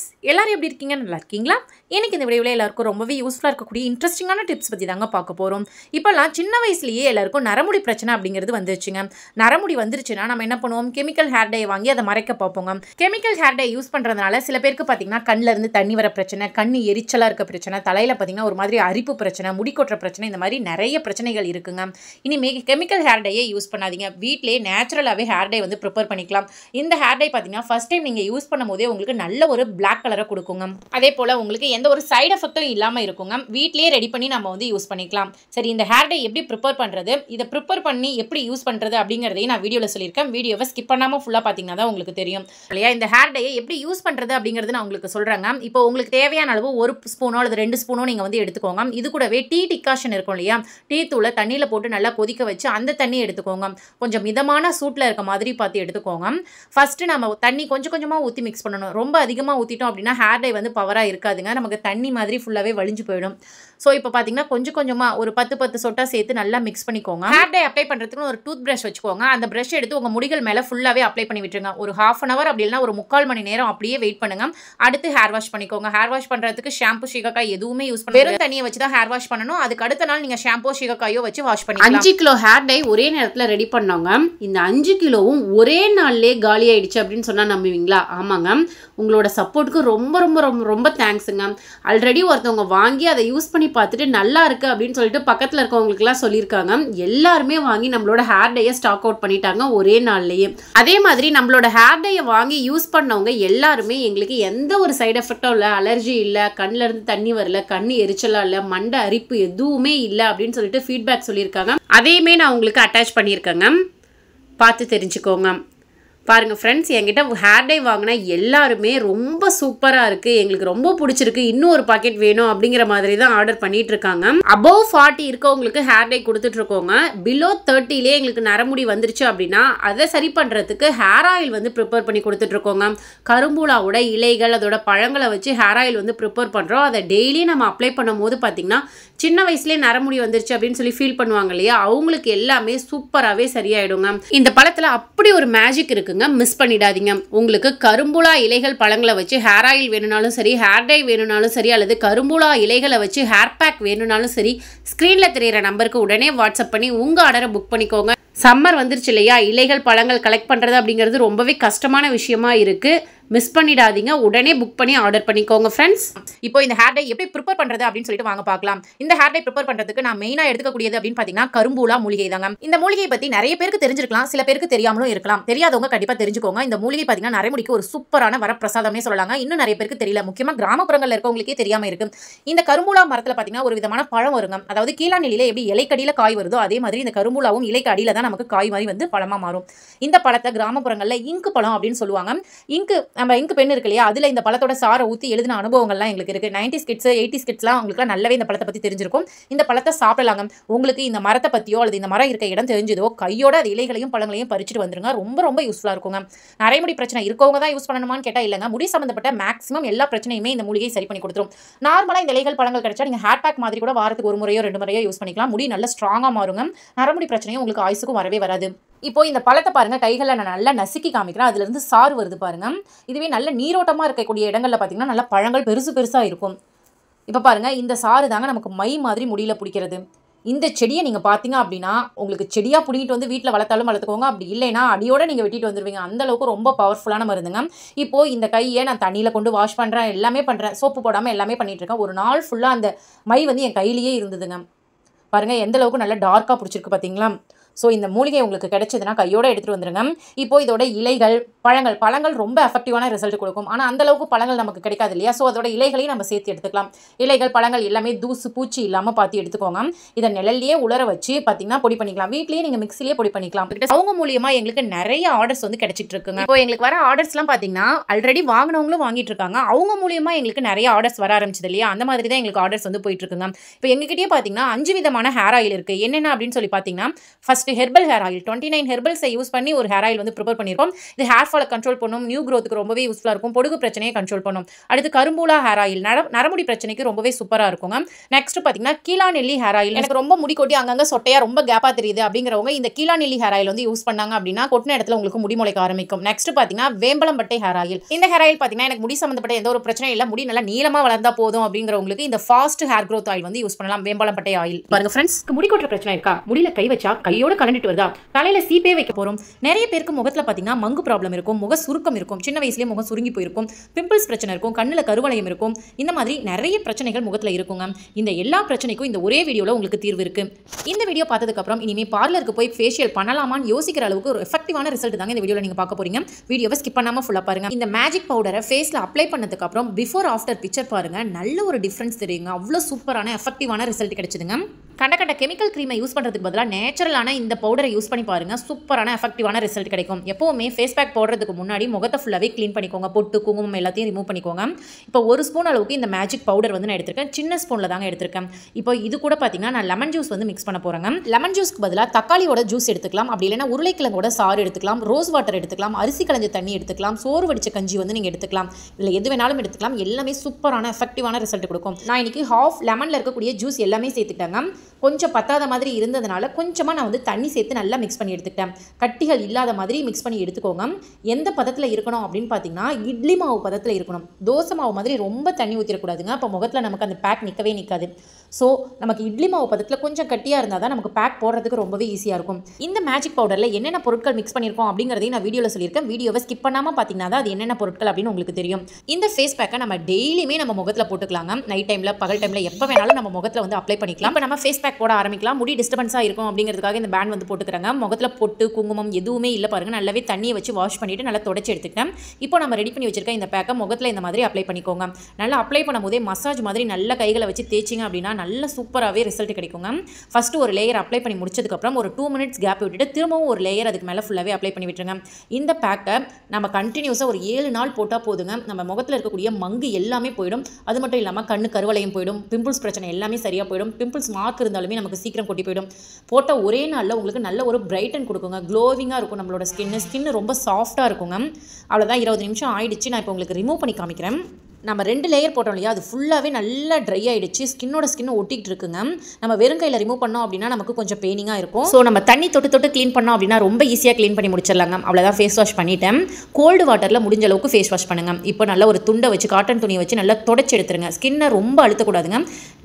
tips எல்லாரும் எப்படி இருக்கீங்க நல்லா இருக்கீங்களா எனக்கு இந்த வீடியோவில் எல்லாருக்கும் ரொம்பவே யூஸ்ஃபுல்லாக இருக்கக்கூடிய இன்ட்ரெஸ்டிங்கான டிப்ஸ் பற்றி தாங்க பார்க்க போகிறோம் இப்போல்லாம் சின்ன வயசுலேயே எல்லாருக்கும் நரமுடி பிரச்சனை அப்படிங்கிறது வந்துருச்சுங்க நரமுடி வந்துருச்சுன்னா நம்ம என்ன பண்ணுவோம் கெமிக்கல் ஹேர் டே வாங்கி அதை மறைக்க பார்ப்போங்க கெமிக்கல் ஹேர் டே யூஸ் பண்ணுறதுனால சில பேருக்கு பார்த்தீங்கன்னா கண்ணிலருந்து தண்ணி வர பிரச்சனை கண் எரிச்சலாக இருக்க பிரச்சனை தலையில் பார்த்தீங்கன்னா ஒரு மாதிரி அரிப்பு பிரச்சனை முடி கொட்டுற பிரச்சனை இந்த மாதிரி நிறைய பிரச்சனைகள் இருக்குங்க இனிமேல் கெமிக்கல் ஹேர் டேயே யூஸ் பண்ணாதீங்க வீட்டிலே நேச்சுரலாகவே ஹேர் டே வந்து ப்ரிப்பேர் பண்ணிக்கலாம் இந்த ஹேர் டே பார்த்தீங்கன்னா ஃபஸ்ட் டைம் நீங்கள் யூஸ் பண்ணும் போதே உங்களுக்கு நல்ல ஒரு பிளாக் பிளாக் கலரை கொடுக்குங்க அதே போல் உங்களுக்கு எந்த ஒரு சைடு எஃபெக்ட்டும் இல்லாமல் இருக்குங்க வீட்லேயே ரெடி பண்ணி நம்ம வந்து யூஸ் பண்ணிக்கலாம் சரி இந்த ஹேர் டே எப்படி ப்ரிப்பேர் பண்ணுறது இதை ப்ரிப்பேர் பண்ணி எப்படி யூஸ் பண்ணுறது அப்படிங்கிறதையும் நான் வீடியோவில் சொல்லியிருக்கேன் வீடியோவை ஸ்கிப் பண்ணாமல் ஃபுல்லாக பார்த்தீங்கன்னா தான் உங்களுக்கு தெரியும் இல்லையா இந்த ஹேர் டையை எப்படி யூஸ் பண்ணுறது அப்படிங்கிறது நான் உங்களுக்கு சொல்கிறேங்க இப்போ உங்களுக்கு தேவையான அளவு ஒரு ஸ்பூனோ அல்லது ரெண்டு ஸ்பூனோ நீங்கள் வந்து எடுத்துக்கோங்க இது கூடவே டீ டிகாஷன் இருக்கும் இல்லையா டீ தூளை தண்ணியில் போட்டு நல்லா கொதிக்க வச்சு அந்த தண்ணி எடுத்துக்கோங்க கொஞ்சம் மிதமான சூட்டில் இருக்க மாதிரி பார்த்து எடுத்துக்கோங்க ஃபஸ்ட்டு நம்ம தண்ணி கொஞ்சம் கொஞ்சமாக ஊற்றி மிக்ஸ் பண்ணணும் ரொம்ப அதிகமாக ஊற்றி பண்ணிட்டோம் அப்படின்னா ஹேர் டை வந்து பவராக இருக்காதுங்க நமக்கு தண்ணி மாதிரி ஃபுல்லாகவே வலிஞ்சு போயிடும் ஸோ இப்போ பார்த்தீங்கன்னா கொஞ்சம் கொஞ்சமாக ஒரு பத்து பத்து சொட்டா சேர்த்து நல்லா மிக்ஸ் பண்ணிக்கோங்க ஹேர் டை அப்ளை பண்ணுறதுக்கு ஒரு டூத் ப்ரஷ் வச்சுக்கோங்க அந்த ப்ரஷ் எடுத்து உங்கள் முடிகள் மேலே ஃபுல்லாகவே அப்ளை பண்ணி விட்டுருங்க ஒரு ஹாஃப் அன் அவர் அப்படின்னா ஒரு முக்கால் மணி நேரம் அப்படியே வெயிட் பண்ணுங்க அடுத்து ஹேர் வாஷ் பண்ணிக்கோங்க ஹேர் வாஷ் பண்ணுறதுக்கு ஷாம்பு ஷீகக்காய் எதுவுமே யூஸ் பண்ண வெறும் தண்ணியை வச்சு தான் ஹேர் வாஷ் பண்ணணும் அதுக்கு அடுத்த நாள் நீங்கள் ஷாம்போ ஷீகக்காயோ வச்சு வாஷ் பண்ணி அஞ்சு கிலோ ஹேர் டை ஒரே நேரத்தில் ரெடி பண்ணாங்க இந்த அஞ்சு கிலோவும் ஒரே நாள்லேயே காலி ஆயிடுச்சு அப்படின்னு சொன்னால் நம்புவீங்களா ஆமாங்க உங்களோட சப்போர்ட் சப்போர்ட்டுக்கு ரொம்ப ரொம்ப ரொம்ப ரொம்ப தேங்க்ஸுங்க ஆல்ரெடி ஒருத்தவங்க வாங்கி அதை யூஸ் பண்ணி பார்த்துட்டு நல்லா இருக்குது அப்படின்னு சொல்லிட்டு பக்கத்தில் இருக்கவங்களுக்குலாம் சொல்லியிருக்காங்க எல்லாருமே வாங்கி நம்மளோட ஹேர் டையை ஸ்டாக் அவுட் பண்ணிட்டாங்க ஒரே நாள்லேயே அதே மாதிரி நம்மளோட ஹேர் டையை வாங்கி யூஸ் பண்ணவங்க எல்லாருமே எங்களுக்கு எந்த ஒரு சைடு எஃபெக்டும் இல்லை அலர்ஜி இல்லை கண்ணில் தண்ணி வரல கண் எரிச்சலாக இல்லை மண்டை அரிப்பு எதுவுமே இல்லை அப்படின்னு சொல்லிட்டு ஃபீட்பேக் சொல்லியிருக்காங்க அதையுமே நான் உங்களுக்கு அட்டாச் பண்ணியிருக்கேங்க பார்த்து தெரிஞ்சுக்கோங்க பாருங்கள் ஃப்ரெண்ட்ஸ் என்கிட்ட ஹேர் டை வாங்கினா எல்லாருமே ரொம்ப சூப்பராக இருக்குது எங்களுக்கு ரொம்ப பிடிச்சிருக்கு இன்னும் ஒரு பாக்கெட் வேணும் அப்படிங்கிற மாதிரி தான் ஆர்டர் பண்ணிட்டு இருக்காங்க அபவ் ஃபார்ட்டி இருக்கவங்களுக்கு ஹேர் டை கொடுத்துட்ருக்கோங்க பிலோ தேர்ட்டிலே எங்களுக்கு நரமுடி வந்துருச்சு அப்படின்னா அதை சரி பண்ணுறதுக்கு ஹேர் ஆயில் வந்து ப்ரிப்பேர் பண்ணி கொடுத்துட்ருக்கோங்க கரும்புலாவோட இலைகள் அதோட பழங்களை வச்சு ஹேர் ஆயில் வந்து ப்ரிப்பேர் பண்ணுறோம் அதை டெய்லி நம்ம அப்ளை பண்ணும்போது பார்த்திங்கன்னா சின்ன வயசுலேயே நரமுடி வந்துருச்சு அப்படின்னு சொல்லி ஃபீல் பண்ணுவாங்க இல்லையா அவங்களுக்கு எல்லாமே சூப்பராகவே சரியாயிடுங்க இந்த பழத்தில் அப்படி ஒரு மேஜிக் இருக்குங்க மிஸ் பண்ணிடாதீங்க உங்களுக்கு கரும்புலா இலைகள் பழங்களை வச்சு ஹேர் ஆயில் வேணும்னாலும் சரி ஹேர் டை வேணும்னாலும் சரி அல்லது கரும்புலா இலைகளை வச்சு ஹேர் பேக் வேணும்னாலும் சரி ஸ்க்ரீனில் தெரியிற நம்பருக்கு உடனே வாட்ஸ்அப் பண்ணி உங்கள் ஆர்டரை புக் பண்ணிக்கோங்க சம்மர் வந்துருச்சு இல்லையா இலைகள் பழங்கள் கலெக்ட் பண்ணுறது அப்படிங்கிறது ரொம்பவே கஷ்டமான விஷயமா இருக்குது மிஸ் பண்ணிடாதீங்க உடனே புக் பண்ணி ஆர்டர் பண்ணிக்கோங்க ஃப்ரெண்ட்ஸ் இப்போ இந்த ஹேர் டை எப்படி ப்ரிப்பேர் பண்ணுறது அப்படின்னு சொல்லிட்டு வாங்க பார்க்கலாம் இந்த ஹேர் டை ப்ரிப்பேர் பண்ணுறதுக்கு நான் மெயினாக எடுக்கக்கூடியது அப்படின்னு பார்த்தீங்கன்னா கரும்பூலா மூலிகை தாங்க இந்த மூலிகை பற்றி நிறைய பேருக்கு தெரிஞ்சிருக்கலாம் சில பேருக்கு தெரியாமலும் இருக்கலாம் தெரியாதவங்க கண்டிப்பாக தெரிஞ்சுக்கோங்க இந்த மூலிகை பார்த்தீங்கன்னா நரைமுடிக்கு ஒரு சூப்பரான வரப்பிரசாதமே சொல்லலாங்க இன்னும் நிறைய பேருக்கு தெரியல முக்கியமாக கிராமப்புறங்களில் இருக்கவங்களுக்கே தெரியாமல் இருக்கு இந்த கரும்புலா மரத்தில் பார்த்தீங்கன்னா ஒரு விதமான பழம் வருங்க அதாவது கீழா நிலையில் எப்படி இலைக்கடியில் காய் வருதோ அதே மாதிரி இந்த கரும்பூலாவும் இலைக்கு அடியில் தான் நமக்கு காய் மாதிரி வந்து பழமாக மாறும் இந்த பழத்தை கிராமப்புறங்களில் இங்கு பழம் அப்படின்னு சொல்லுவாங்க இங்கு நம்ம இங்கு பெண் இருக்கு இல்லையா அதில் இந்த பழத்தோட சாரை ஊற்றி எழுதின அனுபவங்கள்லாம் எங்களுக்கு இருக்குது நைன்டி ஸ்கிட்ஸ் எயிட்டி ஸ்கிட்ஸ்லாம் அவங்களுக்குலாம் நல்லாவே இந்த பழத்தை பற்றி தெரிஞ்சிருக்கும் இந்த பழத்தை சாப்பிடலாங்க உங்களுக்கு இந்த மரத்தை பற்றியோ அல்லது இந்த மரம் இருக்க இடம் தெரிஞ்சதோ கையோட இலைகளையும் பழங்களையும் பறிச்சுட்டு வந்துருங்க ரொம்ப ரொம்ப யூஸ்ஃபுல்லாக இருக்குங்க நரைமுடி பிரச்சனை இருக்கவங்க தான் யூஸ் பண்ணணுமான்னு கேட்டால் இல்லைங்க முடி சம்மந்தப்பட்ட மேக்ஸிமம் எல்லா பிரச்சனையுமே இந்த மூலிகை சரி பண்ணி கொடுத்துரும் நார்மலாக இந்த இலைகள் பழங்கள் கிடைச்சா நீங்கள் ஹேட் பேக் மாதிரி கூட வாரத்துக்கு ஒரு முறையோ ரெண்டு முறையோ யூஸ் பண்ணிக்கலாம் முடி நல்லா ஸ்ட்ராங்காக மாறுங்க நரமுடி பிரச்சனையும் உங்களுக்கு ஆயுசுக்கும் வரவே வராது இப்போ இந்த பழத்தை பாருங்க கைகளை நான் நல்லா நசுக்கி காமிக்கிறேன் அதுலேருந்து சாறு வருது பாருங்க இதுவே நல்ல நீரோட்டமாக இருக்கக்கூடிய இடங்களில் பாத்தீங்கன்னா நல்ல பழங்கள் பெருசு பெருசாக இருக்கும் இப்போ பாருங்க இந்த சாறு தாங்க நமக்கு மை மாதிரி முடியல பிடிக்கிறது இந்த செடியை நீங்கள் பார்த்தீங்க அப்படின்னா உங்களுக்கு செடியாக பிடிங்கிட்டு வந்து வீட்டில் வளர்த்தாலும் வளர்த்துக்கோங்க அப்படி இல்லைன்னா அடியோட நீங்கள் வெட்டிட்டு வந்துடுவீங்க அந்தளவுக்கு ரொம்ப பவர்ஃபுல்லான மருந்துங்க இப்போ இந்த கையை நான் தண்ணியில் கொண்டு வாஷ் பண்ணுறேன் எல்லாமே பண்ணுறேன் சோப்பு போடாமல் எல்லாமே பண்ணிகிட்ருக்கேன் ஒரு நாள் ஃபுல்லாக அந்த மை வந்து என் கையிலேயே இருந்ததுங்க பாருங்கள் எந்த அளவுக்கு நல்லா டார்க்காக பிடிச்சிருக்கு பார்த்தீங்களா ஸோ இந்த மூலிகை உங்களுக்கு கிடைச்சதுன்னா கையோடு எடுத்துகிட்டு வந்துருங்க இப்போ இதோட இலைகள் பழங்கள் பழங்கள் ரொம்ப எஃபெக்டிவான ரிசல்ட் கொடுக்கும் ஆனால் அந்தளவுக்கு பழங்கள் நமக்கு கிடைக்காது இல்லையா ஸோ அதோட இலைகளையும் நம்ம சேர்த்து எடுத்துக்கலாம் இலைகள் பழங்கள் எல்லாமே தூசு பூச்சி இல்லாமல் பார்த்து எடுத்துக்கோங்க இதை நிழல்லையே உலர வச்சு பார்த்தீங்கன்னா பொடி பண்ணிக்கலாம் வீட்லேயே நீங்கள் மிக்சிலேயே பொடி பண்ணிக்கலாம் அவங்க மூலியமாக எங்களுக்கு நிறைய ஆர்டர்ஸ் வந்து கிடைச்சிட்டு இருக்குங்க இப்போ எங்களுக்கு வர ஆர்டர்ஸ்லாம் பார்த்தீங்கன்னா ஆல்ரெடி வாங்கினவங்களும் வாங்கிட்டு இருக்காங்க அவங்க மூலியமாக எங்களுக்கு நிறைய ஆர்டர்ஸ் வர ஆரம்பிச்சது இல்லையா அந்த மாதிரி தான் எங்களுக்கு ஆர்டர்ஸ் வந்து போயிட்டு இருக்குங்க இப்போ எங்ககிட்டயே பார்த்தீங்கன்னா அஞ்சு விதமான ஹேர் ஆயில் இருக்குது என்னென்ன அப்படின்னு சொல்லி பார்த்தீங்கன்னா first first herbal hair oil twenty nine ஹெர்பல்ஸை யூஸ் பண்ணி ஒரு ஹேர் ஆயில் வந்து ப்ரிப்பேர் பண்ணியிருக்கோம் இது ஹேர் ஃபாலை கண்ட்ரோல் பண்ணும் நியூ க்ரோத்துக்கு ரொம்பவே யூஸ்ஃபுல்லாக இருக்கும் பொடுகு பிரச்சனையை கண்ட்ரோல் பண்ணும் அடுத்து கரும்பூலா ஹேர் ஆயில் நரமுடி பிரச்சனைக்கு ரொம்பவே சூப்பராக இருக்கும் நெக்ஸ்ட் பார்த்தீங்கன்னா நெல்லி ஹேர் ஆயில் எனக்கு ரொம்ப முடி கொட்டி அங்கங்கே சொட்டையாக ரொம்ப கேப்பாக தெரியுது அப்படிங்கிறவங்க இந்த கீழா நெல்லி ஹேர் ஆயில் வந்து யூஸ் பண்ணாங்க அப்படின்னா கொட்டின இடத்துல உங்களுக்கு முடி முளைக்க ஆரம்பிக்கும் நெக்ஸ்ட் பார்த்தீங்கன்னா வேம்பளம்பட்டை ஹேர் ஆயில் இந்த ஹேர் ஆயில் பார்த்தீங்கன்னா எனக்கு முடி சம்மந்தப்பட்ட எந்த ஒரு பிரச்சனையும் இல்லை முடி நல்லா நீளமாக வளர்ந்தா போதும் அப்படிங்கிறவங்களுக்கு இந்த ஃபாஸ்ட் ஹேர் க்ரோத் ஆயில் வந்து யூஸ் பண்ணலாம் வேம்பலம்பட்டை ஆயில் பாருங்க ஃப்ரெண்ட்ஸ் முடி கொட்டுற பிரச்சனை இருக்கா முடியல கை வச்சா கையோ கூட கலந்துட்டு வருதா தலையில சீப்பே வைக்க போறோம் நிறைய பேருக்கு முகத்துல பார்த்தீங்கன்னா மங்கு ப்ராப்ளம் இருக்கும் முக சுருக்கம் இருக்கும் சின்ன வயசுலேயே முகம் சுருங்கி போயிருக்கும் பிம்பிள்ஸ் பிரச்சனை இருக்கும் கண்ணுல கருவளையம் இருக்கும் இந்த மாதிரி நிறைய பிரச்சனைகள் முகத்துல இருக்குங்க இந்த எல்லா பிரச்சனைக்கும் இந்த ஒரே வீடியோவில் உங்களுக்கு தீர்வு இருக்குது இந்த வீடியோ பார்த்ததுக்கப்புறம் இனிமேல் பார்லருக்கு போய் ஃபேஷியல் பண்ணலாமான்னு யோசிக்கிற அளவுக்கு ஒரு எஃபெக்டிவான ரிசல்ட் தாங்க இந்த வீடியோல நீங்க பார்க்க போறீங்க வீடியோவை ஸ்கிப் பண்ணாம ஃபுல்லா பாருங்க இந்த மேஜிக் பவுடரை ஃபேஸ்ல அப்ளை பண்ணதுக்கு அப்புறம் பிஃபோர் ஆஃப்டர் பிக்சர் பாருங்க நல்ல ஒரு டிஃபரன்ஸ் தெரியுங்க அவ்வளோ சூப்பரான எஃபெக்டிவான ரிசல்ட் கிடைச்சிதுங்க கண்ட கண்ட கெமிக்கல் க்ரீமை யூஸ் பண்ணுறதுக்கு பதிலாக நேச்சுரலான இந்த பவுடரை யூஸ் பண்ணி பாருங்கள் சூப்பரான எஃபெக்டிவான ரிசல்ட் கிடைக்கும் எப்போவுமே ஃபேஸ் பேக் போடுறதுக்கு முன்னாடி முகத்தை ஃபுல்லாகவே க்ளீன் பண்ணிக்கோங்க பொட்டு குங்குமம் எல்லாத்தையும் ரிமூவ் பண்ணிக்கோங்க இப்போ ஒரு ஸ்பூன் அளவுக்கு இந்த மேஜிக் பவுடர் வந்து நான் எடுத்திருக்கேன் சின்ன ஸ்பூனில் தாங்க எடுத்திருக்கேன் இப்போ இது கூட பார்த்தீங்கன்னா நான் லெமன் ஜூஸ் வந்து மிக்ஸ் பண்ண போகிறேங்க லெமன் ஜூஸ்க்கு பதிலாக தக்காளியோட ஜூஸ் எடுத்துக்கலாம் அப்படி இல்லைனா உருளைக்கிழங்கோட சாறு எடுத்துக்கலாம் ரோஸ் வாட்டர் எடுத்துக்கலாம் அரிசி கலஞ்ச தண்ணி எடுத்துக்கலாம் சோறு வடிச்ச கஞ்சி வந்து நீங்கள் எடுத்துக்கலாம் இல்லை எது வேணாலும் எடுத்துக்கலாம் எல்லாமே சூப்பரான எஃபெக்டிவான ரிசல்ட் கொடுக்கும் நான் இன்றைக்கி ஹாஃப் லெமனில் இருக்கக்கூடிய ஜூஸ் எல்லாமே சேர்த்துட்டேங்க கொஞ்சம் பத்தாத மாதிரி இருந்ததுனால கொஞ்சமாக நான் வந்து தண்ணி சேர்த்து நல்லா மிக்ஸ் பண்ணி எடுத்துக்கிட்டேன் கட்டிகள் இல்லாத மாதிரி மிக்ஸ் பண்ணி எடுத்துக்கோங்க எந்த பதத்தில் இருக்கணும் அப்படின்னு பார்த்தீங்கன்னா இட்லி மாவு பதத்தில் இருக்கணும் தோசை மாவு மாதிரி ரொம்ப தண்ணி ஊற்றிடக்கூடாதுங்க அப்போ முகத்தில் நமக்கு அந்த பேக் நிற்கவே நிற்காது ஸோ நமக்கு இட்லி மாவு பதத்தில் கொஞ்சம் கட்டியாக இருந்தால் தான் நமக்கு பேக் போடுறதுக்கு ரொம்பவே ஈஸியாக இருக்கும் இந்த மேஜிக் பவுடரில் என்னென்ன பொருட்கள் மிக்ஸ் பண்ணியிருக்கோம் அப்படிங்கிறதையும் நான் வீடியோவில் சொல்லியிருக்கேன் வீடியோவை ஸ்கிப் பண்ணாமல் பார்த்தீங்கன்னா தான் அது என்னென்ன பொருட்கள் அப்படின்னு உங்களுக்கு தெரியும் இந்த ஃபேஸ் பேக்கை நம்ம டெய்லியுமே நம்ம முகத்தில் போட்டுக்கலாங்க நைட் டைமில் பகல் டைமில் எப்போ வேணாலும் நம்ம முகத்தில் வந்து அப்ளை பண்ணிக்கலாம் இப்போ நம்ம ஃபேஸ் பேக் போட ஆரம்பிக்கலாம் முடி டிஸ்டர்பன்ஸாக இருக்கும் அப்படிங்கிறதுக்காக இந்த பேண்ட் வந்து போட்டுக்கிறாங்க முகத்தில் போட்டு குங்குமம் எதுவுமே இல்லை பாருங்கள் நல்லாவே தண்ணியை வச்சு வாஷ் பண்ணிவிட்டு நல்லா தொடச்சி எடுத்துக்கிட்டேன் இப்போ நம்ம ரெடி பண்ணி வச்சிருக்க இந்த பேக்கை முகத்தில் இந்த மாதிரி அப்ளை பண்ணிக்கோங்க நல்லா அப்ளை பண்ணும்போதே மசாஜ் மாதிரி நல்ல கைகளை வச்சு தேய்ச்சிங்க அப்படின்னா நல்ல சூப்பராகவே ரிசல்ட் கிடைக்குங்க ஃபஸ்ட்டு ஒரு லேயர் அப்ளை பண்ணி முடிச்சதுக்கப்புறம் ஒரு டூ மினிட்ஸ் கேப் விட்டுட்டு திரும்பவும் ஒரு லேயர் அதுக்கு மேலே ஃபுல்லாகவே அப்ளை பண்ணி விட்டுருங்க இந்த பேக்கை நம்ம கண்டினியூஸாக ஒரு ஏழு நாள் போட்டால் போதுங்க நம்ம முகத்தில் இருக்கக்கூடிய மங்கு எல்லாமே போயிடும் அது மட்டும் இல்லாமல் கண்ணு கருவலையும் போயிடும் பிம்பிள்ஸ் பிரச்சனை எல்லாமே சரியாக போயிடும் பிம்பிள்ஸ் மார்க் இருந்தாலுமே நமக்கு சீக்கிரம் கொட்டி போயிடும் போட்டால் ஒரே நாளில் உங்களுக்கு நல்ல ஒரு பிரைட்டன் கொடுக்குங்க க்ளோவிங்காக இருக்கும் நம்மளோட ஸ்கின்னு ஸ்கின்னு ரொம்ப சாஃப்டாக இருக்குங்க அவ்வளோதான் இருபது நிமிஷம் ஆயிடுச்சு நான் இப்போ உங்களுக்கு ரிமூவ் பண்ணி காமிக்கிறேன் நம்ம ரெண்டு லேயர் போட்டோம் இல்லையா அது ஃபுல்லாகவே நல்லா ட்ரை ஆகிடுச்சு ஸ்கின்னோட ஸ்கின் ஒட்டிகிட்டு இருக்குங்க நம்ம வெறும் கையில் ரிமூவ் பண்ணோம் அப்படின்னா நமக்கு கொஞ்சம் பெயினிங்காக இருக்கும் ஸோ நம்ம தண்ணி தொட்டு தொட்டு க்ளீன் பண்ணோம் அப்படின்னா ரொம்ப ஈஸியாக க்ளீன் பண்ணி முடிச்சிடலாங்க அவ்வளோதான் ஃபேஸ் வாஷ் பண்ணிவிட்டேன் கோல்டு வாட்டரில் முடிஞ்ச அளவுக்கு ஃபேஸ் வாஷ் பண்ணுங்க இப்போ நல்ல ஒரு துண்டை வச்சு காட்டன் துணியை வச்சு நல்லா தொடச்சி எடுத்துருங்க ஸ்கின்னை ரொம்ப அழுத்தக்கூடாதுங்க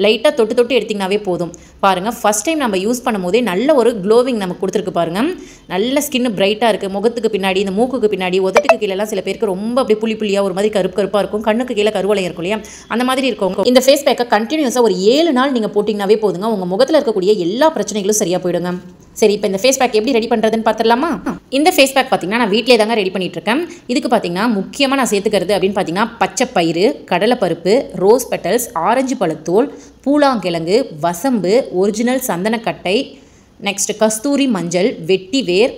லைட்டாக தொட்டு தொட்டு எடுத்திங்கனாவே போதும் பாருங்கள் ஃபஸ்ட் டைம் நம்ம யூஸ் பண்ணும்போதே நல்ல ஒரு க்ளோவிங் நமக்கு கொடுத்துருக்கு பாருங்கள் நல்ல ஸ்கின் பிரைட்டாக இருக்குது முகத்துக்கு பின்னாடி இந்த மூக்குக்கு பின்னாடி உதட்டுக்கு கீழெல்லாம் சில பேருக்கு ரொம்ப அப்படி புளி புள்ளியாக ஒரு மாதிரி கருப்பு கருப்பாக இருக்கும் கண்ணுக்கு கீழே கருவலை இருக்கும் இல்லையா அந்த மாதிரி இருக்கவங்க இந்த ஃபேஸ் பேக்கை கண்டினியூஸாக ஒரு ஏழு நாள் நீங்கள் போட்டிங்கனாவே போதுங்க உங்கள் முகத்தில் இருக்கக்கூடிய எல்லா பிரச்சனைகளும் சரியாக போயிடுங்க சரி இப்போ இந்த ஃபேஸ் பேக் எப்படி ரெடி பண்ணுறதுன்னு பார்த்துடலாமா இந்த ஃபேஸ் பேக் பார்த்திங்கன்னா நான் வீட்டிலே தாங்க ரெடி பண்ணிகிட்ருக்கேன் இதுக்கு பார்த்திங்கன்னா முக்கியமாக நான் சேர்த்துக்கிறது அப்படின்னு பார்த்தீங்கன்னா பச்சை பயிறு கடலைப்பருப்பு ரோஸ் பெட்டல்ஸ் ஆரஞ்சு பழுத்தூள் பூலாங்கிழங்கு வசம்பு ஒரிஜினல் சந்தனக்கட்டை நெக்ஸ்ட் கஸ்தூரி மஞ்சள் வெட்டி வேர்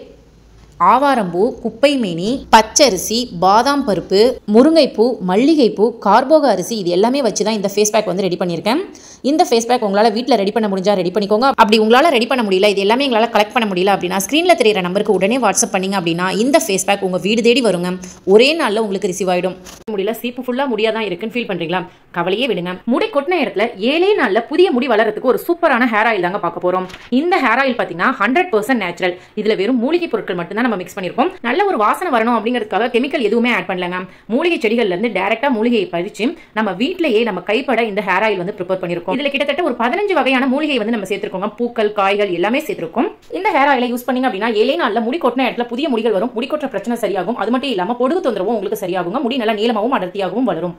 ஆவாரம்பூ குப்பைமேனி பச்சரிசி பாதாம் பருப்பு முருங்கைப்பூ மல்லிகைப்பூ கார்போக அரிசி இது எல்லாமே வச்சு தான் இந்த ஃபேஸ் பேக் வந்து ரெடி பண்ணியிருக்கேன் இந்த ஃபேஸ் பேக் உங்களால் வீட்டில் ரெடி பண்ண முடிஞ்சால் ரெடி பண்ணிக்கோங்க அப்படி உங்களால் ரெடி பண்ண முடியல இது எல்லாமே எங்களால் கலெக்ட் பண்ண முடியல அப்படின்னா ஸ்க்ரீனில் தெரியிற நம்பருக்கு உடனே வாட்ஸ்அப் பண்ணிங்க அப்படின்னா இந்த ஃபேஸ் பேக் உங்கள் வீடு தேடி வருங்க ஒரே நாளில் உங்களுக்கு ரிசீவ் ஆகிடும் முடியல சீப்பு ஃபுல்லாக முடியாத தான் இருக்குன்னு ஃபீல் பண்ணுறீங்களா கவலையே விடுங்க முடி கொட்டின இடத்துல ஏழே நாளில் புதிய முடி வளரத்துக்கு ஒரு சூப்பரான ஹேர் ஆயில் தாங்க பார்க்க போகிறோம் இந்த ஹேர் ஆயில் பார்த்தீங்கன்னா ஹண்ட்ரட் பர்சன்ட் நேச்சுரல் இதில் வெறும் மூலிகை பொருட்கள் மட்டும்தான் நம்ம மிக்ஸ் பண்ணியிருக்கோம் நல்ல ஒரு வாசனை வரணும் அப்படிங்கிறதுக்காக கெமிக்கல் எதுவுமே ஆட் பண்ணலங்க மூலிகை செடிகள்லேருந்து டேரெக்டாக மூலிகையை பறித்து நம்ம வீட்டிலேயே நம்ம கைப்பட இந்த ஹேர் ஆயில் வந்து ப்ரிப்பேர் பண்ணியிருக்கோம் இதுல கிட்டத்தட்ட ஒரு பதினஞ்சு வகையான மூலிகை வந்து நம்ம சேர்த்திருக்கோம் பூக்கள் காய்கள் எல்லாமே சேர்த்திருக்கோம் இந்த ஹேர் ஆயிலை யூஸ் பண்ணீங்க அப்படின்னா ஏழை நாளில் முடி கொட்டின இடத்துல புதிய முடிகள் வரும் முடி கொட்டுற பிரச்சனை சரியாகும் அது மட்டும் இல்லாம பொடுகு தொந்தரவும் உங்களுக்கு சரியாகும் முடி நல்லா நீளமாகவும் அடர்த்தியாகவும் வளரும்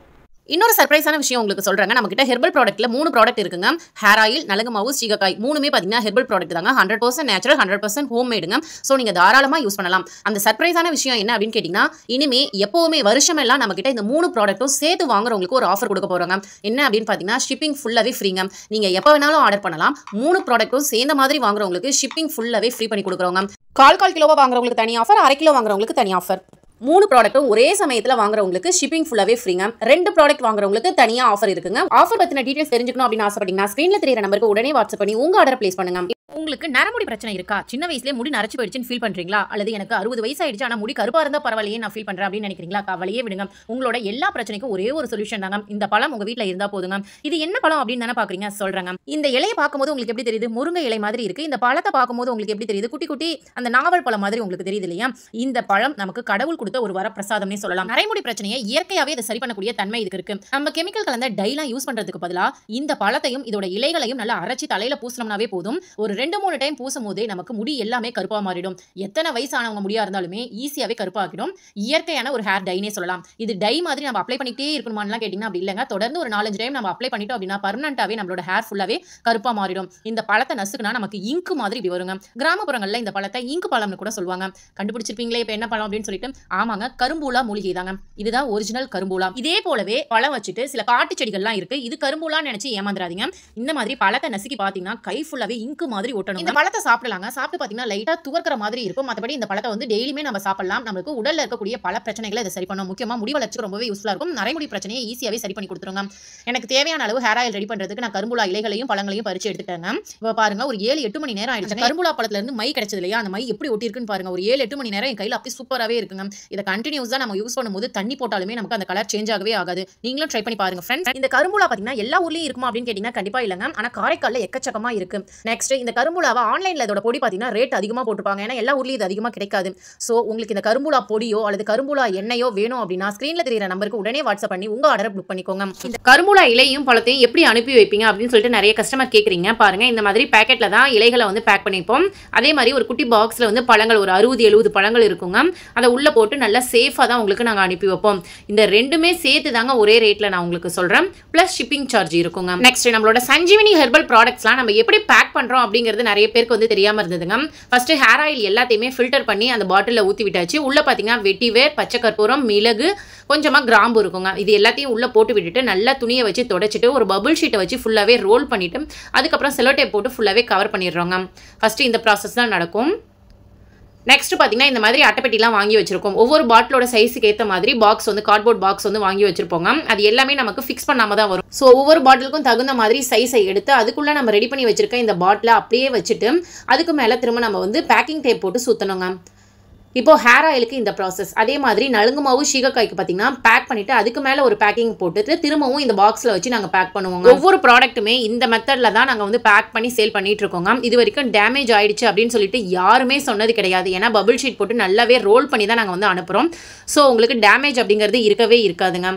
இன்னொரு சர்ப்ரைஸான விஷயம் உங்களுக்கு சொல்கிறாங்க கிட்ட ஹெர்பல் ப்ராடக்ட்டில் மூணு ப்ராடக்ட் இருக்குங்க ஹேர் ஆயில் நலங்கு மாவு சீகக்காய் மூணுமே பார்த்தீங்கன்னா ஹெர்பல் ப்ராடக்ட் தாங்க hundred percent natural hundred percent home மேடுங்க ஸோ நீங்கள் தாராளமாக யூஸ் பண்ணலாம் அந்த சர்ப்ரைஸான விஷயம் என்ன அப்படின்னு கேட்டிங்கன்னா இனிமே எப்போவுமே வருஷமெல்லாம் கிட்ட இந்த மூணு ப்ராடக்ட்டும் சேர்த்து வாங்குறவங்களுக்கு ஒரு ஆஃபர் கொடுக்க போகிறாங்க என்ன அப்படின்னு பார்த்தீங்கன்னா ஷிப்பிங் ஃபுல்லாகவே ஃப்ரீங்க நீங்கள் எப்போ வேணாலும் ஆர்டர் பண்ணலாம் மூணு ப்ராடக்ட்டும் சேர்ந்த மாதிரி வாங்குறவங்களுக்கு ஷிப்பிங் ஃபுல்லாகவே ஃப்ரீ பண்ணி கொடுக்குறோங்க கால் கால் கிலோவாக வாங்குறவங்களுக்கு தனி ஆஃபர் அரை கிலோ வாங்குறவங்களுக்கு தனி ஆஃபர் மூணு ப்ராடக்ட்டும் ஒரே சமயத்தில் வாங்குறவங்களுக்கு ஷிப்பிங் ஃபுல்லாகவே ஃப்ரீங்க ரெண்டு ப்ராடக்ட் வாங்குறவங்களுக்கு தனியாக ஆஃபர் இருக்குங்க ஆஃபர் பற்றின டீடைல்ஸ் தெரிஞ்சுக்கணும் அப்படின்னு ஆசைப்பட்டீங்கன்னா ஸ்க்ரீனில் தெரியிற நம்பருக்கு உடனே வாட்ஸ்அப் பண்ணி உங்கள் ஆர்டர் பிளேஸ் பண்ணுங்க உங்களுக்கு நரமுடி பிரச்சனை இருக்கா சின்ன வயசுலேயே முடி நரைச்சு போயிடுச்சுன்னு ஃபீல் பண்ணுறீங்களா அல்லது எனக்கு அறுபது வயசு ஆயிடுச்சு ஆனால் முடி கருப்பாக இருந்தால் பரவாயில்லையே நான் ஃபீல் பண்ணுறேன் அப்படின்னு நினைக்கிறீங்களா கவலையே விடுங்க உங்களோட எல்லா பிரச்சனைக்கும் ஒரே ஒரு சொல்யூஷன் தாங்க இந்த பழம் உங்கள் வீட்டில் இருந்தால் போதுங்க இது என்ன பழம் அப்படின்னு தானே பார்க்குறீங்க சொல்கிறாங்க இந்த இலையை பார்க்கும்போது உங்களுக்கு எப்படி தெரியுது முருங்கை இலை மாதிரி இருக்குது இந்த பழத்தை பார்க்கும்போது உங்களுக்கு எப்படி தெரியுது குட்டி குட்டி அந்த நாவல் பழம் மாதிரி உங்களுக்கு தெரியுது இல்லையா இந்த பழம் நமக்கு கடவுள் கொடுத்த ஒரு வர பிரசாதம்னே சொல்லலாம் நரைமுடி பிரச்சனையை இயற்கையாகவே இதை சரி பண்ணக்கூடிய தன்மை இதுக்கு இருக்கு நம்ம கெமிக்கல் கலந்த டைலாம் யூஸ் பண்ணுறதுக்கு பதிலாக இந்த பழத்தையும் இதோட இலைகளையும் நல்லா அரைச்சி தலையில் பூசினோம்னாவே போதும் ஒரு ரெண்டு மூணு டைம் பூசும் போதே நமக்கு முடி எல்லாமே கருப்பாக மாறிடும் எத்தனை வயசானவங்க முடியாக இருந்தாலுமே ஈஸியாகவே கருப்பாக்கிடும் இயற்கையான ஒரு ஹேர் டைனே சொல்லலாம் இது டை மாதிரி நம்ம அப்ளை பண்ணிக்கிட்டே இருக்கணுமான்லாம் கேட்டிங்கன்னா அப்படி இல்லைங்க தொடர்ந்து ஒரு நாலஞ்சு டைம் நம்ம அப்ளை பண்ணிட்டோம் அப்படின்னா பர்மனண்ட்டாகவே நம்மளோட ஹேர் ஃபுல்லாகவே கருப்பாக மாறிடும் இந்த பழத்தை நசுக்குனா நமக்கு இங்கு மாதிரி இப்படி வருங்க கிராமப்புறங்களில் இந்த பழத்தை இங்கு பழம்னு கூட சொல்லுவாங்க கண்டுபிடிச்சிருப்பீங்களே இப்போ என்ன பழம் அப்படின்னு சொல்லிட்டு ஆமாங்க கரும்பூலா மூலிகை தாங்க இதுதான் ஒரிஜினல் கரும்பூலா இதே போலவே பழம் வச்சுட்டு சில காட்டு செடிகள்லாம் இருக்குது இது கரும்பூலான்னு நினச்சி ஏமாந்துடாதீங்க இந்த மாதிரி பழத்தை நசுக்கி பார்த்தீங்கன்னா கை ஃபுல்லாகவே இங்கு மாதிரி மாதிரி ஓட்டணும் இந்த பழத்தை சாப்பிடலாங்க சாப்பிட்டு பார்த்தீங்கன்னா லைட்டாக துவர்க்கிற மாதிரி இருக்கும் மற்றபடி இந்த பழத்தை வந்து டெய்லியுமே நம்ம சாப்பிடலாம் நமக்கு உடலில் இருக்கக்கூடிய பல பிரச்சனைகளை இதை சரி பண்ணும் முக்கியமாக முடி வளர்ச்சி ரொம்பவே யூஸ்ஃபுல்லாக இருக்கும் நரைமுடி பிரச்சனையை ஈஸியாகவே சரி பண்ணி கொடுத்துருங்க எனக்கு தேவையான அளவு ஹேர் ஆயில் ரெடி பண்ணுறதுக்கு நான் கரும்புலா இலைகளையும் பழங்களையும் பறிச்சு எடுத்துட்டேங்க இப்போ பாருங்க ஒரு ஏழு எட்டு மணி நேரம் ஆயிடுச்சு கரும்புலா இருந்து மை கிடைச்சது இல்லையா அந்த மை எப்படி ஒட்டிருக்குன்னு பாருங்க ஒரு ஏழு எட்டு மணி நேரம் என் கையில் அப்படி சூப்பராகவே இருக்குங்க இதை கண்டினியூஸாக நம்ம யூஸ் பண்ணும்போது தண்ணி போட்டாலுமே நமக்கு அந்த கலர் சேஞ்ச் ஆகவே ஆகாது நீங்களும் ட்ரை பண்ணி பாருங்க ஃப்ரெண்ட்ஸ் இந்த கரும்புலா பார்த்தீங்கன்னா எல்லா ஊர்லயும் இருக்குமா அப்படின்னு கேட்டீங்கன்னா கண்டிப்பாக இல்லைங்க ஆனால் காரைக்காலில் எக்கச்சக்கமாக இருக்கு நெக்ஸ்ட் இந்த கரும்புலாவை ஆன்லைனில் இதோட பொடி பார்த்தீங்கன்னா ரேட் அதிகமாக போட்டுப்பாங்க ஏன்னா எல்லா ஊர்லேயும் இது அதிகமாக கிடைக்காது ஸோ உங்களுக்கு இந்த கரும்புலா பொடியோ அல்லது கரும்புலா எண்ணெயோ வேணும் அப்படின்னா ஸ்க்ரீனில் தெரியிற நம்பருக்கு உடனே வாட்ஸ்அப் பண்ணி உங்கள் ஆர்டர் புக் பண்ணிக்கோங்க இந்த கரும்புலா இலையும் பழத்தையும் எப்படி அனுப்பி வைப்பீங்க அப்படின்னு சொல்லிட்டு நிறைய கஸ்டமர் கேட்குறீங்க பாருங்கள் இந்த மாதிரி பேக்கெட்டில் தான் இலைகளை வந்து பேக் பண்ணிப்போம் அதே மாதிரி ஒரு குட்டி பாக்ஸில் வந்து பழங்கள் ஒரு அறுபது எழுபது பழங்கள் இருக்குங்க அதை உள்ளே போட்டு நல்லா சேஃபாக தான் உங்களுக்கு நாங்கள் அனுப்பி வைப்போம் இந்த ரெண்டுமே சேர்த்து தாங்க ஒரே ரேட்டில் நான் உங்களுக்கு சொல்கிறேன் ப்ளஸ் ஷிப்பிங் சார்ஜ் இருக்குங்க நெக்ஸ்ட் நம்மளோட சஞ்சீவினி ஹெர்பல் ப்ராடக்ட்ஸ்லாம் நம்ம எப்படி பேக் பண்ணுறோம் அப்படிங்கிற அப்படிங்கிறது நிறைய பேருக்கு வந்து தெரியாமல் இருந்ததுங்க ஃபஸ்ட்டு ஹேர் ஆயில் எல்லாத்தையுமே ஃபில்டர் பண்ணி அந்த பாட்டிலில் ஊற்றி விட்டாச்சு உள்ளே பார்த்தீங்கன்னா வெட்டிவேர் பச்சை கற்பூரம் மிளகு கொஞ்சமாக கிராம்பு இருக்குங்க இது எல்லாத்தையும் உள்ளே போட்டு விட்டுட்டு நல்லா துணியை வச்சு தொடச்சிட்டு ஒரு பபுள் ஷீட்டை வச்சு ஃபுல்லாகவே ரோல் பண்ணிவிட்டு அதுக்கப்புறம் செலோட்டை போட்டு ஃபுல்லாகவே கவர் பண்ணிடுறோங்க ஃபஸ்ட்டு இந்த ப்ராசஸ் தான் நடக்கும் நெக்ஸ்ட் பார்த்தீங்கன்னா இந்த மாதிரி அட்டைப்பெட்டிலாம் வாங்கி வச்சிருக்கோம் ஒவ்வொரு பாட்டிலோட சைஸுக்கு ஏற்ற மாதிரி பாக்ஸ் வந்து கார்ட்போர்ட் பாக்ஸ் வந்து வாங்கி வச்சிருப்போங்க அது எல்லாமே நமக்கு ஃபிக்ஸ் பண்ணாமல் தான் வரும் ஸோ ஒவ்வொரு பாட்டிலுக்கும் தகுந்த மாதிரி சைஸை எடுத்து அதுக்குள்ளே நம்ம ரெடி பண்ணி வச்சிருக்க இந்த பாட்டிலை அப்படியே வச்சுட்டு அதுக்கு மேலே திரும்ப நம்ம வந்து பேக்கிங் டேப் போட்டு சுற்றணுங்க இப்போது ஹேர் ஆயிலுக்கு இந்த ப்ராசஸ் அதே மாதிரி நலுங்கு மாவு சீகக்காய்க்கு பார்த்தீங்கன்னா பேக் பண்ணிவிட்டு அதுக்கு மேலே ஒரு பேக்கிங் போட்டுட்டு திரும்பவும் இந்த பாக்ஸில் வச்சு நாங்கள் பேக் பண்ணுவோம் ஒவ்வொரு ப்ராடக்ட்டுமே இந்த மெத்தடில் தான் நாங்கள் வந்து பேக் பண்ணி சேல் பண்ணிட்டு இருக்கோங்க இது வரைக்கும் டேமேஜ் ஆயிடுச்சு அப்படின்னு சொல்லிட்டு யாருமே சொன்னது கிடையாது ஏன்னா பபுள் ஷீட் போட்டு நல்லாவே ரோல் பண்ணி தான் நாங்கள் வந்து அனுப்புகிறோம் ஸோ உங்களுக்கு டேமேஜ் அப்படிங்கிறது இருக்கவே இருக்காதுங்க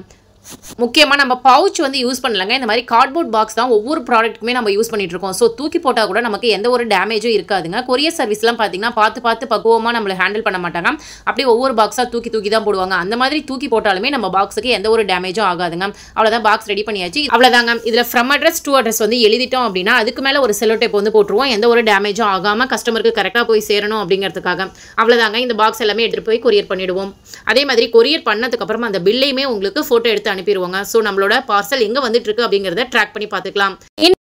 முக்கியமாக நம்ம பவுச் வந்து யூஸ் பண்ணலங்க இந்த மாதிரி கார்ட்போர்ட் பாக்ஸ் தான் ஒவ்வொரு ப்ராடக்ட்டுமே நம்ம யூஸ் பண்ணிகிட்டு இருக்கோம் ஸோ தூக்கி போட்டால் கூட நமக்கு எந்த ஒரு டேமேஜும் இருக்காதுங்க கொரியர் சர்வீஸ்லாம் பார்த்தீங்கன்னா பார்த்து பார்த்து பக்குவமாக நம்மளை ஹேண்டில் பண்ண மாட்டாங்க அப்படியே ஒவ்வொரு பாக்ஸாக தூக்கி தூக்கி தான் போடுவாங்க அந்த மாதிரி தூக்கி போட்டாலுமே நம்ம பாக்ஸுக்கு எந்த ஒரு டேமேஜும் ஆகாதுங்க அவ்வளோதான் பாக்ஸ் ரெடி பண்ணியாச்சு அவ்வளோதாங்க இதில் ஃப்ரம் அட்ரஸ் டூ அட்ரஸ் வந்து எழுதிட்டோம் அப்படின்னா அதுக்கு மேலே ஒரு செலோ டேப் வந்து போட்டுருவோம் எந்த ஒரு டேமேஜும் ஆகாமல் கஸ்டமருக்கு கரெக்டாக போய் சேரணும் அப்படிங்கிறதுக்காக அவ்வளோதாங்க இந்த பாக்ஸ் எல்லாமே எடுத்துகிட்டு போய் கொரியர் பண்ணிவிடுவோம் அதே மாதிரி கொரியர் பண்ணதுக்கப்புறமா அந்த பில்லையுமே உங்களுக்கு ஃபோட்டோ எடுத்து அனுப்பிடுவாங்க ஸோ நம்மளோட பார்சல் எங்கே வந்துட்டு இருக்கு அப்படிங்கிறத ட்ராக் பண்ணி பார்த்துக்கலாம்